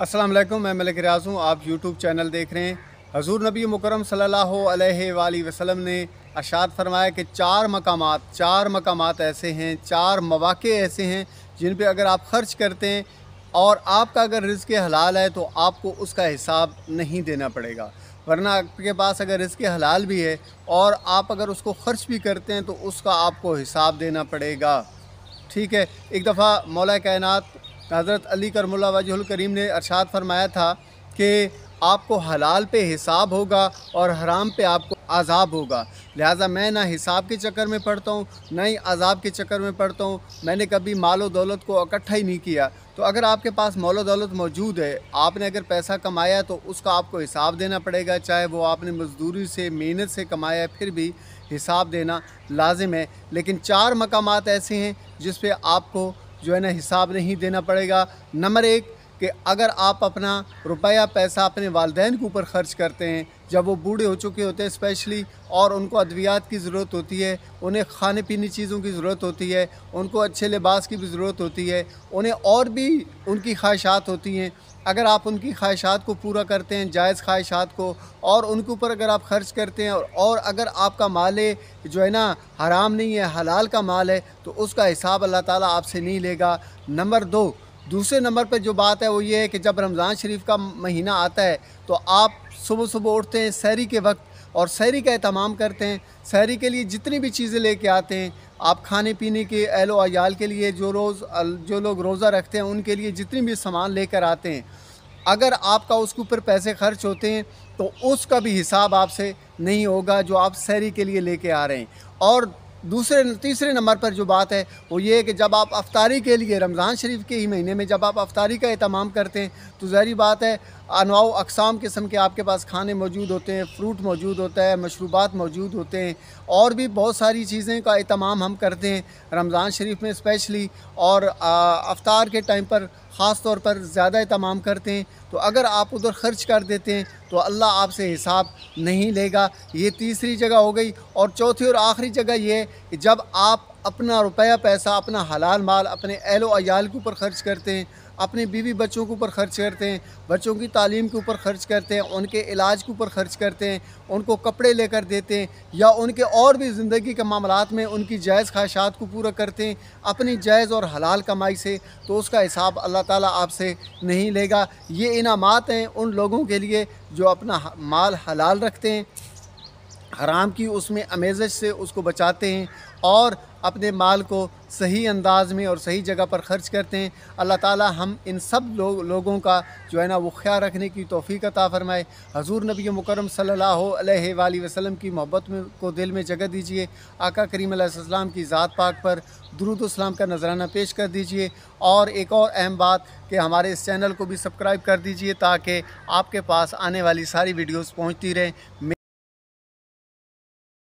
अस्सलाम वालेकुम मैं मलिक रियाज हूँ आप यूट्यूब चैनल देख रहे हैं हजूर नबी मुकरम सल्लल्लाहु अलैहि वसल्लम ने अशात फरमाया कि चार मकाम चार मकाम ऐसे हैं चार मौाक़े ऐसे हैं जिन पर अगर आप ख़र्च करते हैं और आपका अगर रिज़ हलाल है तो आपको उसका हिसाब नहीं देना पड़ेगा वरना आपके पास अगर रिज़ हलाल भी है और आप अगर उसको ख़र्च भी करते हैं तो उसका आपको हिसाब देना पड़ेगा ठीक है एक दफ़ा मौला कायनात हज़रत अली करमुल्लावजुल करीम ने अरसाद फरमाया था कि आपको हलाल पे हिसाब होगा और हराम पे आपको आज़ाब होगा लिहाजा मैं ना हिसाब के चक्कर में पढ़ता हूँ ना ही आज़ाब के चक्कर में पढ़ता हूँ मैंने कभी माल दौलत को इकट्ठा ही नहीं किया तो अगर आपके पास मौल दौलत मौजूद है आपने अगर पैसा कमाया तो उसका आपको हिसाब देना पड़ेगा चाहे वो आपने मजदूरी से मेहनत से कमाया फिर भी हिसाब देना लाजिम है लेकिन चार मकाम ऐसे हैं जिस पर आपको जो है ना हिसाब नहीं देना पड़ेगा नंबर एक कि अगर आप अपना रुपया पैसा अपने वालदेन के ऊपर ख़र्च करते हैं जब वो बूढ़े हो चुके होते हैं स्पेशली और उनको अद्वियात की ज़रूरत होती है उन्हें खाने पीने चीज़ों की ज़रूरत होती है उनको अच्छे लिबास की भी ज़रूरत होती है उन्हें और भी उनकी ख्वाहिशात होती हैं अगर आप उनकी ख्वाहिशात को पूरा करते हैं जायज़ ख्वाहिशात को और उनके ऊपर अगर आप ख़र्च करते हैं और, और अगर आपका माल जो है ना हराम नहीं है हलाल का माल है तो उसका हिसाब अल्लाह ताला आपसे नहीं लेगा नंबर दो दूसरे नंबर पर जो बात है वो ये है कि जब रमज़ान शरीफ का महीना आता है तो आप सुबह सुबह उठते हैं शहरी के वक्त और सहरी का अहतमाम करते हैं शहरी के लिए जितनी भी चीज़ें लेके आते हैं आप खाने पीने के अहलो अयाल के लिए जो रोज़ जो लोग रोज़ा रखते हैं उनके लिए जितनी भी सामान लेकर आते हैं अगर आपका उसके ऊपर पैसे खर्च होते हैं तो उसका भी हिसाब आपसे नहीं होगा जो आप सहरी के लिए लेके आ रहे हैं और दूसरे तीसरे नंबर पर जो बात है वो ये है कि जब आप अफ्तारी के लिए रमज़ान शरीफ के ही महीने में जब आप अफ्तारी का अहतमाम करते हैं तो ज़हरी बात है अनवाओ अकसाम किस्म के आपके पास खाने मौजूद होते हैं फ्रूट मौजूद होता है मशरूबात मौजूद होते हैं और भी बहुत सारी चीज़ें का अहतमाम हम करते हैं रमज़ान शरीफ में स्पेशली और अफ्तार के टाइम पर ख़ास तौर पर ज़्यादा तमाम करते हैं तो अगर आप उधर ख़र्च कर देते हैं तो अल्लाह आपसे हिसाब नहीं लेगा ये तीसरी जगह हो गई और चौथी और आखिरी जगह ये कि जब आप अपना रुपया पैसा अपना हलाल माल अपने अहलो अयाल के ऊपर ख़र्च करते हैं अपने बीवी बच्चों के ऊपर खर्च करते हैं बच्चों की तालीम के ऊपर खर्च करते हैं उनके इलाज के ऊपर खर्च करते हैं उनको कपड़े लेकर देते हैं या उनके और भी ज़िंदगी के मामला में उनकी जायज़ ख्वाहिशात को पूरा करते हैं अपनी जायज़ और हलाल कमाई से तो उसका हिसाब अल्लाह ताला आपसे नहीं लेगा ये इनामत हैं उन लोगों के लिए जो अपना माल हलाल रखते हैं हराम की उसमें अमेजश से उसको बचाते हैं और अपने माल को सही अंदाज में और सही जगह पर ख़र्च करते हैं अल्लाह ताला हम इन सब लो, लोगों का जो है ना वो ख्याल रखने की तोफ़ी का फ़रमाए हजूर नबी मुकरम सल्लल्लाहु अलैहि वसल्लम की मोहब्बत में को दिल में जगह दीजिए आका करीम सलाम की ज़ात पाक पर दरुद इस्लाम का नजराना पेश कर दीजिए और एक और अहम बात कि हमारे इस चैनल को भी सब्सक्राइब कर दीजिए ताकि आपके पास आने वाली सारी वीडियोज़ पहुँचती रहें